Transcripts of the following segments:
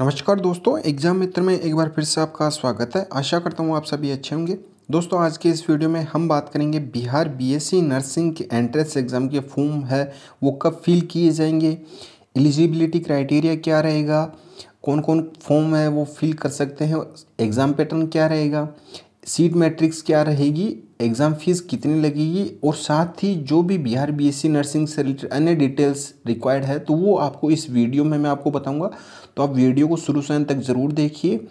नमस्कार दोस्तों एग्जाम मित्र में एक बार फिर से आपका स्वागत है आशा करता हूँ आप सभी अच्छे होंगे दोस्तों आज के इस वीडियो में हम बात करेंगे बिहार बीएससी e नर्सिंग के एंट्रेंस एग्ज़ाम के फॉर्म है वो कब फिल किए जाएंगे एलिजिबिलिटी क्राइटेरिया क्या रहेगा कौन कौन फॉर्म है वो फिल कर सकते हैं एग्ज़ाम पैटर्न क्या रहेगा सीट मैट्रिक्स क्या रहेगी एग्ज़ाम फीस कितनी लगेगी और साथ ही जो भी बिहार बीएससी नर्सिंग से रिलेटेड अन्य डिटेल्स रिक्वायर्ड है तो वो आपको इस वीडियो में मैं आपको बताऊंगा तो आप वीडियो को शुरू से अंत तक ज़रूर देखिए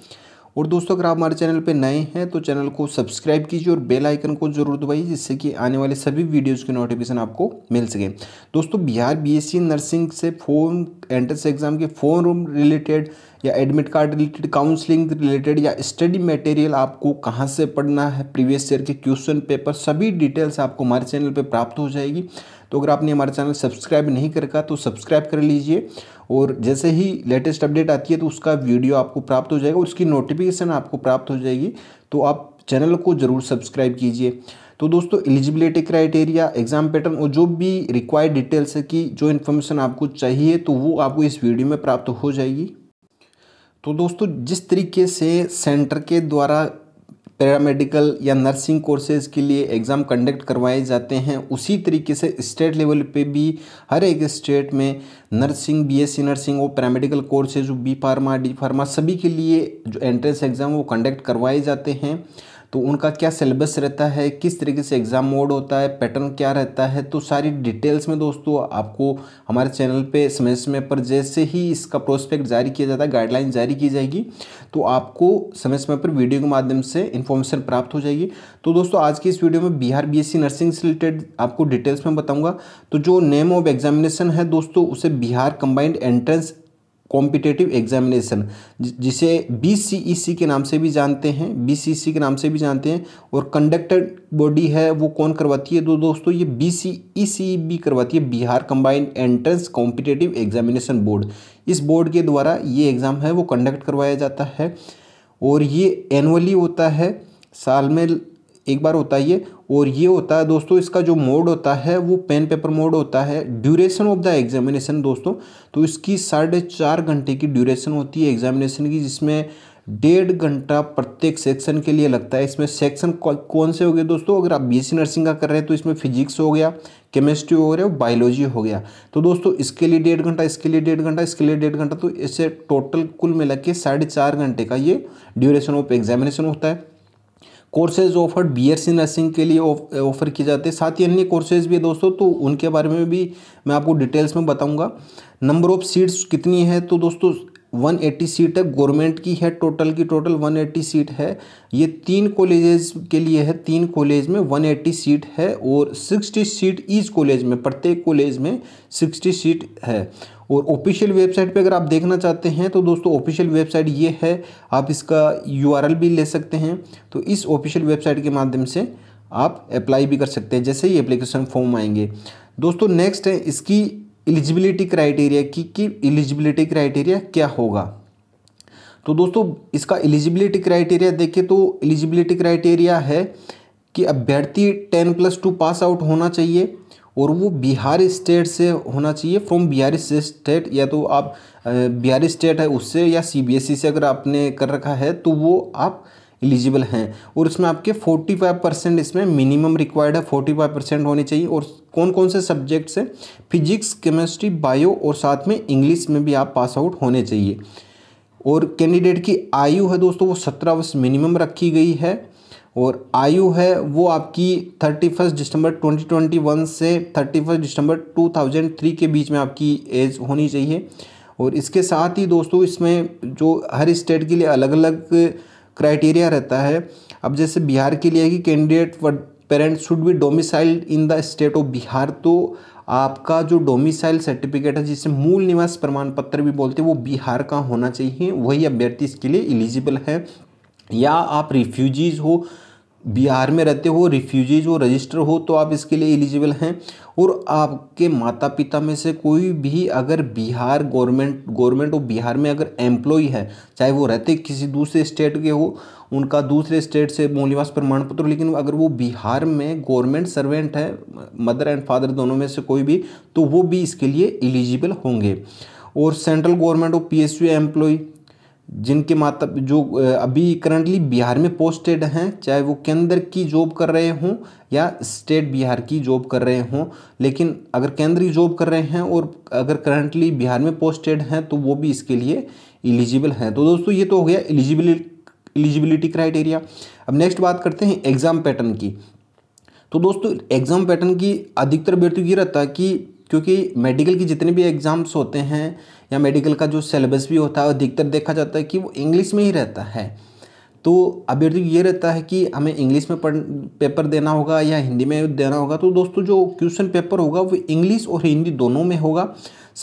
और दोस्तों अगर आप हमारे चैनल पर नए हैं तो चैनल को सब्सक्राइब कीजिए और बेल आइकन को जरूर दबाइए जिससे कि आने वाले सभी वीडियोस के नोटिफिकेशन आपको मिल सके दोस्तों बिहार बीएससी नर्सिंग से फॉर्म एंट्रेंस एग्ज़ाम के फॉर्म रिलेटेड या admit card related counselling related या स्टडी मटेरियल आपको कहाँ से पढ़ना है प्रीवियस ईयर के क्वेश्चन पेपर सभी डिटेल्स आपको हमारे चैनल पर प्राप्त हो जाएगी तो अगर आपने हमारा चैनल सब्सक्राइब नहीं कर रखा तो सब्सक्राइब कर लीजिए और जैसे ही लेटेस्ट अपडेट आती है तो उसका वीडियो आपको प्राप्त हो जाएगा उसकी नोटिफिकेशन आपको प्राप्त हो जाएगी तो आप चैनल को ज़रूर सब्सक्राइब कीजिए तो दोस्तों एलिजिबिलिटी क्राइटेरिया एग्जाम पैटर्न और जो भी रिक्वायर्ड डिटेल्स की जो इन्फॉर्मेशन आपको चाहिए तो वो आपको इस वीडियो में प्राप्त हो जाएगी तो दोस्तों जिस तरीके से सेंटर के द्वारा पैरामेडिकल या नर्सिंग कोर्सेज़ के लिए एग्ज़ाम कंडक्ट करवाए जाते हैं उसी तरीके से स्टेट लेवल पे भी हर एक स्टेट में नर्सिंग बीएससी नर्सिंग और paramedical courses B pharma D pharma सभी के लिए जो एंट्रेंस एग्ज़ाम वो कंडक्ट करवाए जाते हैं तो उनका क्या सिलेबस रहता है किस तरीके से एग्ज़ाम मोड होता है पैटर्न क्या रहता है तो सारी डिटेल्स में दोस्तों आपको हमारे चैनल पे समय समय पर जैसे ही इसका प्रोस्पेक्ट जारी किया जाता है गाइडलाइन जारी की जाएगी तो आपको समय समय पर वीडियो के माध्यम से इन्फॉर्मेशन प्राप्त हो जाएगी तो दोस्तों आज की इस वीडियो में बिहार बी नर्सिंग से रिलेटेड आपको डिटेल्स में बताऊँगा तो जो नेम ऑफ एग्जामिनेशन है दोस्तों उसे Bihar combined entrance competitive examination जिसे बी e के नाम से भी जानते हैं बी e के नाम से भी जानते हैं और कंडक्टेड बॉडी है वो कौन करवाती है तो दोस्तों ये बी भी e करवाती है Bihar combined entrance competitive examination board इस बोर्ड के द्वारा ये एग्ज़ाम है वो कंडक्ट करवाया जाता है और ये एनुअली होता है साल में एक बार होता है ये और ये होता है दोस्तों इसका जो मोड होता है वो पेन पेपर मोड होता है ड्यूरेशन ऑफ द एग्जामिनेशन दोस्तों तो इसकी साढ़े चार घंटे की ड्यूरेशन होती है एग्जामिनेशन की जिसमें डेढ़ घंटा प्रत्येक सेक्शन के लिए लगता है इसमें सेक्शन कौन से हो गए दोस्तों अगर आप बीएससी नर्सिंग का कर रहे हैं तो इसमें फिजिक्स हो गया केमिस्ट्री हो गया बायोलॉजी हो गया तो दोस्तों इसके लिए डेढ़ घंटा इसके लिए डेढ़ घंटा इसके लिए डेढ़ घंटा तो इसे टोटल कुल मिला के साढ़े चार घंटे का ये ड्यूरेशन ऑफ एग्जामिनेशन होता है कोर्सेज ऑफर्ड बीएससी नर्सिंग के लिए ऑफर किए जाते हैं साथ ही अन्य कोर्सेज भी है दोस्तों तो उनके बारे में भी मैं आपको डिटेल्स में बताऊंगा नंबर ऑफ सीट्स कितनी है तो दोस्तों 180 सीट है गवर्नमेंट की है टोटल की टोटल 180 सीट है ये तीन कॉलेजेस के लिए है तीन कॉलेज में 180 सीट है और 60 सीट ईच कॉलेज में प्रत्येक कॉलेज में 60 सीट है और ऑफिशियल वेबसाइट पे अगर आप देखना चाहते हैं तो दोस्तों ऑफिशियल वेबसाइट ये है आप इसका यू भी ले सकते हैं तो इस ऑफिशियल वेबसाइट के माध्यम से आप अप्लाई भी कर सकते हैं जैसे ही एप्लीकेशन फॉर्म आएंगे दोस्तों नेक्स्ट है इसकी एलिजिबिलिटी क्राइटेरिया की कि एलिजिबिलिटी क्राइटेरिया क्या होगा तो दोस्तों इसका एलिजिबिलिटी क्राइटेरिया देखिए तो एलिजिबिलिटी क्राइटेरिया है कि अभ्यर्थी ten plus two pass out होना चाहिए और वो बिहार स्टेट से होना चाहिए फ्रॉम बिहार स्टेट या तो आप बिहार स्टेट है उससे या सीबीएसई e से अगर आपने कर रखा है तो वो आप एलिजिबल हैं और इसमें आपके 45 परसेंट इसमें मिनिमम रिक्वायर्ड है 45 परसेंट होने चाहिए और कौन कौन से सब्जेक्ट से फिजिक्स केमिस्ट्री बायो और साथ में इंग्लिश में भी आप पास आउट होने चाहिए और कैंडिडेट की आयु है दोस्तों वो सत्रह वर्ष मिनिमम रखी गई है और आयु है वो आपकी thirty first December twenty twenty one से thirty first December two thousand three के बीच में आपकी एज होनी चाहिए और इसके साथ ही दोस्तों इसमें जो हर स्टेट के लिए अलग अलग क्राइटेरिया रहता है अब जैसे बिहार के लिए कि candidate parents should be domiciled in the state of Bihar तो आपका जो डोमिसाइल सर्टिफिकेट है जिसे मूल निवास प्रमाण पत्र भी बोलते हैं वो बिहार का होना चाहिए वही अभ्यर्थी इसके लिए एलिजिबल है या आप रिफ्यूजीज़ हो बिहार में रहते हो रिफ्यूजीज हो रजिस्टर हो तो आप इसके लिए एलिजिबल हैं और आपके माता पिता में से कोई भी अगर Bihar government government of Bihar में अगर एम्प्लॉय है चाहे वो रहते किसी दूसरे स्टेट के हो उनका दूसरे स्टेट से मूल्यवास प्रमाण पत्र लेकिन अगर वो बिहार में गवर्नमेंट सर्वेंट है मदर एंड फादर दोनों में से कोई भी तो वो भी इसके लिए एलिजिबल होंगे और central government of P S employ जिनके माता जो अभी करंटली बिहार में पोस्टेड हैं चाहे वो केंद्र की जॉब कर रहे हों या स्टेट बिहार की जॉब कर रहे हों लेकिन अगर केंद्रीय जॉब कर रहे हैं और अगर करंटली बिहार में पोस्टेड हैं तो वो भी इसके लिए एलिजिबल हैं तो दोस्तों ये तो हो गया एलिजिबिलिटी एलिजिबिलिटी क्राइटेरिया अब नेक्स्ट बात करते हैं एग्ज़ाम पैटर्न की तो दोस्तों एग्ज़ाम पैटर्न की अधिकतर व्यक्ति ये रहता है कि क्योंकि मेडिकल की जितने भी एग्ज़ाम्स होते हैं या मेडिकल का जो सिलेबस भी होता है अधिकतर देखा जाता है कि वो इंग्लिश में ही रहता है तो अभ्यर्थी ये रहता है कि हमें इंग्लिश में पढ़ पेपर देना होगा या हिंदी में देना होगा तो दोस्तों जो क्वेश्चन पेपर होगा वो इंग्लिश और हिंदी दोनों में होगा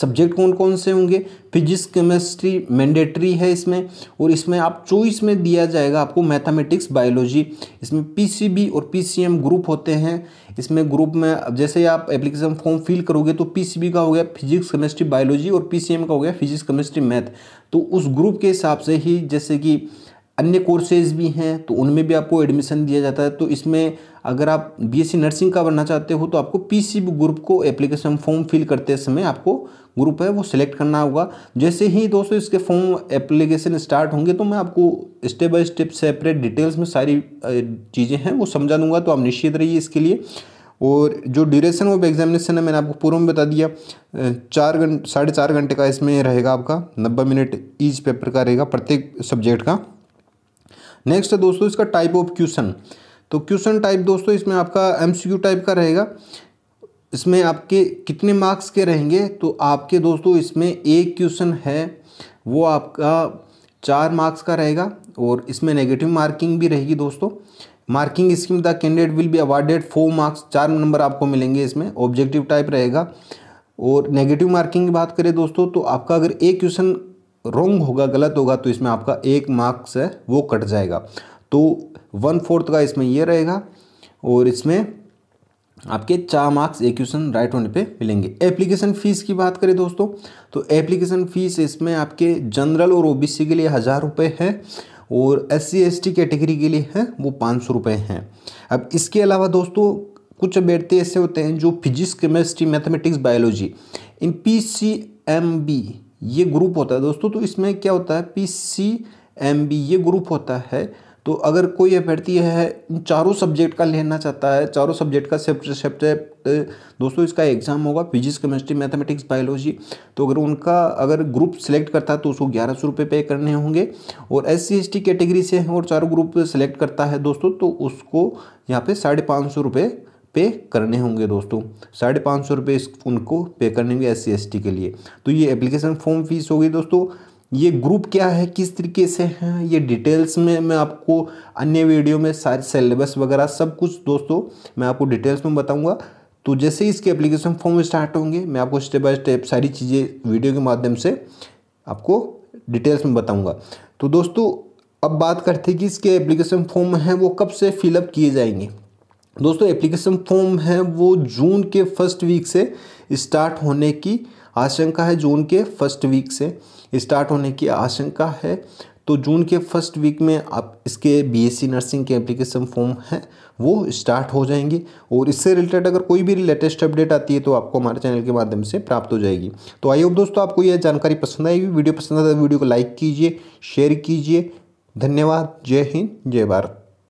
सब्जेक्ट कौन कौन से होंगे फिजिक्स केमिस्ट्री मैंडेटरी है इसमें और इसमें आप चॉइस में दिया जाएगा आपको मैथमेटिक्स बायोलॉजी इसमें पीसीबी और पीसीएम ग्रुप होते हैं इसमें ग्रुप में जैसे आप एप्लीकेशन फॉर्म फिल करोगे तो पीसीबी का हो गया फिजिक्स केमिस्ट्री बायोलॉजी और पीसीएम का हो गया फिजिक्स केमिस्ट्री मैथ तो उस ग्रुप के हिसाब से ही जैसे कि अन्य कोर्सेज भी हैं तो उनमें भी आपको एडमिशन दिया जाता है तो इसमें अगर आप बीएससी नर्सिंग का बनना चाहते हो तो आपको पीसीबी ग्रुप को एप्लीकेशन फॉर्म फिल करते समय आपको ग्रुप है वो सिलेक्ट करना होगा जैसे ही दोस्तों इसके फॉर्म एप्लीकेशन स्टार्ट होंगे तो मैं आपको step by step separate details में सारी चीज़ें हैं वो समझा दूंगा तो आप निश्चित रहिए इसके लिए और जो ड्यूरेशन ऑफ एग्जामिनेशन है मैंने आपको पूर्व में बता दिया चार घंटे साढ़े चार घंटे का इसमें रहेगा आपका नब्बे मिनट ईच पेपर का रहेगा प्रत्येक सब्जेक्ट का नेक्स्ट है दोस्तों इसका टाइप ऑफ क्वेश्चन तो क्वेश्चन टाइप दोस्तों इसमें आपका एम टाइप का रहेगा इसमें आपके कितने मार्क्स के रहेंगे तो आपके दोस्तों इसमें एक क्वेश्चन है वो आपका चार मार्क्स का रहेगा और इसमें नेगेटिव मार्किंग भी रहेगी दोस्तों marking scheme the candidate will be awarded four marks चार नंबर आपको मिलेंगे इसमें ऑब्जेक्टिव टाइप रहेगा और नेगेटिव मार्किंग की बात करें दोस्तों तो आपका अगर एक क्वेश्चन रोंग होगा गलत होगा तो इसमें आपका एक मार्क्स है वो कट जाएगा तो वन फोर्थ का इसमें ये रहेगा और इसमें आपके चार मार्क्स एक क्वेश्चन राइट होने पे मिलेंगे एप्लीकेशन फ़ीस की बात करें दोस्तों तो एप्लीकेशन फ़ीस इसमें आपके जनरल और ओबीसी के लिए हज़ार रुपये है और एस सी कैटेगरी के लिए है वो पाँच सौ रुपये हैं अब इसके अलावा दोस्तों कुछ अभ्यर्थी ऐसे होते हैं जो फिजिक्स केमिस्ट्री मैथमेटिक्स बायोलॉजी इन पी सी एम बी ये ग्रुप होता है दोस्तों तो इसमें क्या होता है पी सी एम बी ये ग्रुप होता है तो अगर कोई अभ्यर्थी है इन चारों सब्जेक्ट का लेना चाहता है चारों सब्जेक्ट का सेप्ट सेप्ट दोस्तों इसका एग्ज़ाम होगा फिजिक्स केमिस्ट्री मैथमेटिक्स बायोलॉजी तो अगर उनका अगर ग्रुप सेलेक्ट करता है तो उसको ग्यारह सौ रुपये पे करने होंगे और S C S T category से हैं और चारों ग्रुप सेलेक्ट करता है दोस्तों तो उसको यहाँ पे साढ़े पाँच सौ रुपये पे करने होंगे दोस्तों साढ़े पाँच सौ रुपये उनको पे करने होंगे एस सी के लिए तो ये एप्लीकेशन फॉर्म फीस होगी दोस्तों ये ग्रुप क्या है किस तरीके से हैं ये डिटेल्स में मैं आपको अन्य वीडियो में सारे सिलेबस वगैरह सब कुछ दोस्तों मैं आपको डिटेल्स में बताऊंगा तो जैसे ही इसके एप्लीकेशन फॉर्म स्टार्ट होंगे मैं आपको स्टेप बाय स्टेप सारी चीज़ें वीडियो के माध्यम से आपको डिटेल्स में बताऊँगा तो दोस्तों अब बात करते हैं कि इसके एप्लीकेशन फॉर्म हैं वो कब से फिलअप किए जाएंगे दोस्तों एप्लीकेशन फॉर्म है वो जून के फर्स्ट वीक से स्टार्ट होने की आशंका है जून के फर्स्ट वीक से स्टार्ट होने की आशंका है तो जून के फर्स्ट वीक में आप इसके बीएससी नर्सिंग के एप्लीकेशन फॉर्म हैं वो स्टार्ट हो जाएंगे और इससे रिलेटेड अगर कोई भी लेटेस्ट अपडेट आती है तो आपको हमारे चैनल के माध्यम से प्राप्त हो जाएगी तो आई होप दोस्तों आपको यह जानकारी पसंद आएगी वीडियो पसंद आता है तो वीडियो को लाइक कीजिए शेयर कीजिए धन्यवाद जय हिंद जय भारत